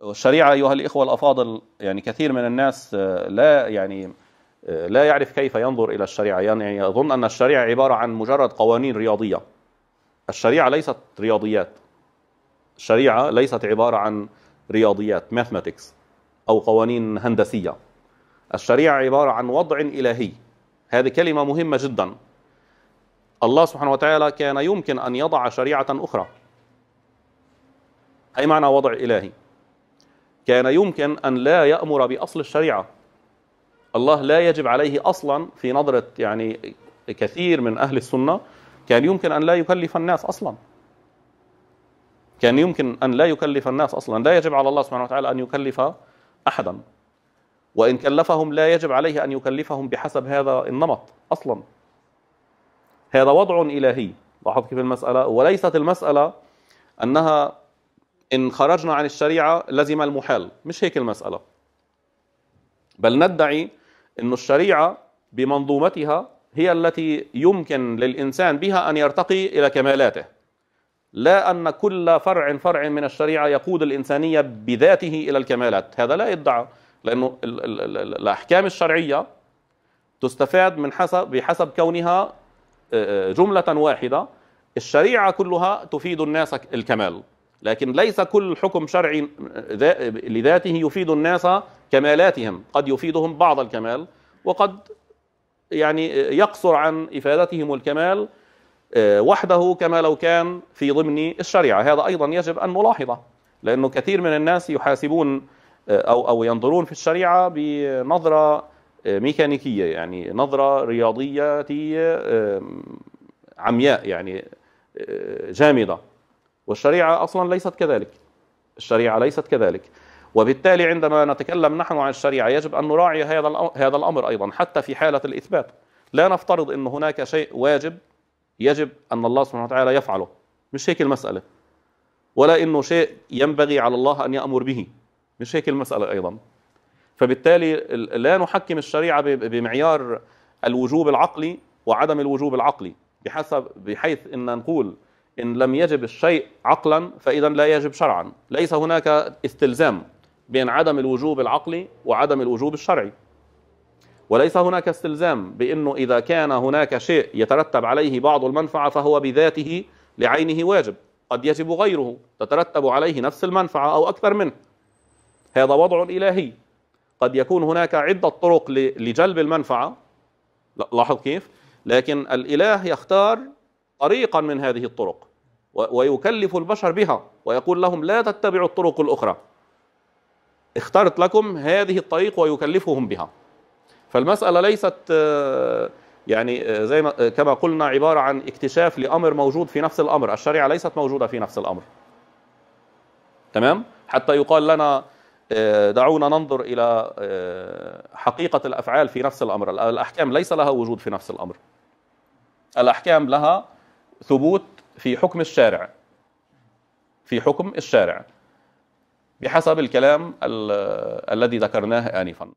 والشريعة أيها الإخوة الأفاضل يعني كثير من الناس آه، لا يعني آه، لا يعرف كيف ينظر إلى الشريعة يعني يظن أن الشريعة عبارة عن مجرد قوانين رياضية الشريعة ليست رياضيات الشريعة ليست عبارة عن رياضيات ماثماتكس أو قوانين هندسية الشريعة عبارة عن وضع إلهي هذه كلمة مهمة جدا الله سبحانه وتعالى كان يمكن أن يضع شريعة أخرى أي معنى وضع إلهي كان يمكن أن لا يأمر بأصل الشريعة الله لا يجب عليه أصلا في نظرة يعني كثير من أهل السنة كان يمكن أن لا يكلف الناس أصلا كان يمكن أن لا يكلف الناس أصلا لا يجب على الله سبحانه وتعالى أن يكلف أحدا وإن كلفهم لا يجب عليه أن يكلفهم بحسب هذا النمط أصلا هذا وضع إلهي لاحظ كيف المسألة وليست المسألة أنها إن خرجنا عن الشريعة لزم المحال مش هيك المسألة بل ندعي أن الشريعة بمنظومتها هي التي يمكن للإنسان بها أن يرتقي إلى كمالاته لا أن كل فرع فرع من الشريعة يقود الإنسانية بذاته إلى الكمالات هذا لا يدعى لأنه الأحكام الشرعية تستفاد من حسب بحسب كونها آه، آه، جملة واحدة الشريعة كلها تفيد الناس الكمال لكن ليس كل حكم شرعي لذاته يفيد الناس كمالاتهم قد يفيدهم بعض الكمال وقد يعني يقصر عن إفادتهم الكمال آه، وحده كما لو كان في ضمن الشريعة هذا أيضا يجب أن نلاحظه لأنه كثير من الناس يحاسبون آه، أو أو ينظرون في الشريعة بنظرة آه، ميكانيكية يعني نظرة رياضية عمياء يعني جامدة والشريعة أصلا ليست كذلك الشريعة ليست كذلك وبالتالي عندما نتكلم نحن عن الشريعة يجب أن نراعي هذا هذا الأمر أيضا حتى في حالة الإثبات لا نفترض أن هناك شيء واجب يجب أن الله سبحانه وتعالى يفعله مش هيك المسألة ولا أنه شيء ينبغي على الله أن يأمر به مش هيك المسألة أيضا فبالتالي لا نحكم الشريعة بمعيار الوجوب العقلي وعدم الوجوب العقلي بحسب بحيث أن نقول إن لم يجب الشيء عقلا فإذا لا يجب شرعا ليس هناك استلزام بين عدم الوجوب العقلي وعدم الوجوب الشرعي وليس هناك استلزام بأنه إذا كان هناك شيء يترتب عليه بعض المنفعة فهو بذاته لعينه واجب قد يجب غيره تترتب عليه نفس المنفعة أو أكثر منه هذا وضع إلهي قد يكون هناك عدة طرق لجلب المنفعة لاحظ كيف لكن الإله يختار طريقا من هذه الطرق ويكلف البشر بها ويقول لهم لا تتبعوا الطرق الأخرى اخترت لكم هذه الطريق ويكلفهم بها فالمسألة ليست آه، يعني آه، زي ما آه، كما قلنا عبارة عن اكتشاف لأمر موجود في نفس الأمر الشريعة ليست موجودة في نفس الأمر تمام حتى يقال لنا دعونا ننظر إلى حقيقة الأفعال في نفس الأمر الأحكام ليس لها وجود في نفس الأمر الأحكام لها ثبوت في حكم الشارع في حكم الشارع بحسب الكلام الذي ذكرناه آنفا